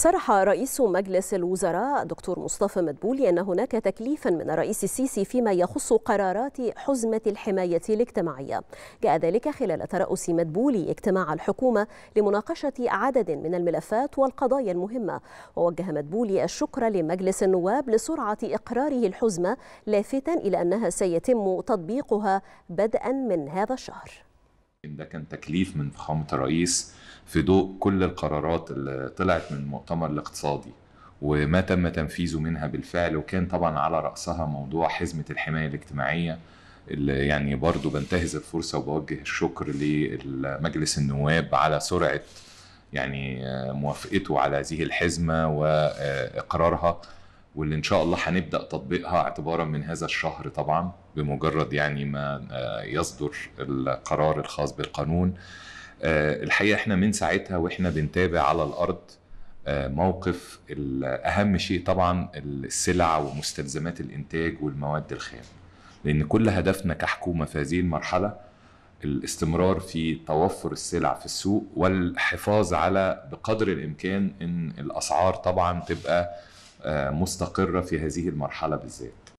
صرح رئيس مجلس الوزراء دكتور مصطفى مدبولي أن هناك تكليفا من الرئيس السيسي فيما يخص قرارات حزمة الحماية الاجتماعية جاء ذلك خلال ترأس مدبولي اجتماع الحكومة لمناقشة عدد من الملفات والقضايا المهمة ووجه مدبولي الشكر لمجلس النواب لسرعة إقراره الحزمة لافتا إلى أنها سيتم تطبيقها بدءا من هذا الشهر ده كان تكليف من فخامه الرئيس في ضوء كل القرارات اللي طلعت من المؤتمر الاقتصادي وما تم تنفيذه منها بالفعل وكان طبعا على رأسها موضوع حزمة الحماية الاجتماعية اللي يعني برضو بنتهز الفرصة وبوجه الشكر لمجلس النواب على سرعة يعني آه، موافقته على هذه الحزمة وإقرارها واللي ان شاء الله هنبدا تطبيقها اعتبارا من هذا الشهر طبعا بمجرد يعني ما آه، يصدر القرار الخاص بالقانون آه، الحقيقه احنا من ساعتها واحنا بنتابع على الارض آه، موقف اهم شيء طبعا السلع ومستلزمات الانتاج والمواد الخام لان كل هدفنا كحكومه في هذه المرحله الاستمرار في توفر السلع في السوق والحفاظ على بقدر الامكان ان الاسعار طبعا تبقى آه، مستقره في هذه المرحله بالذات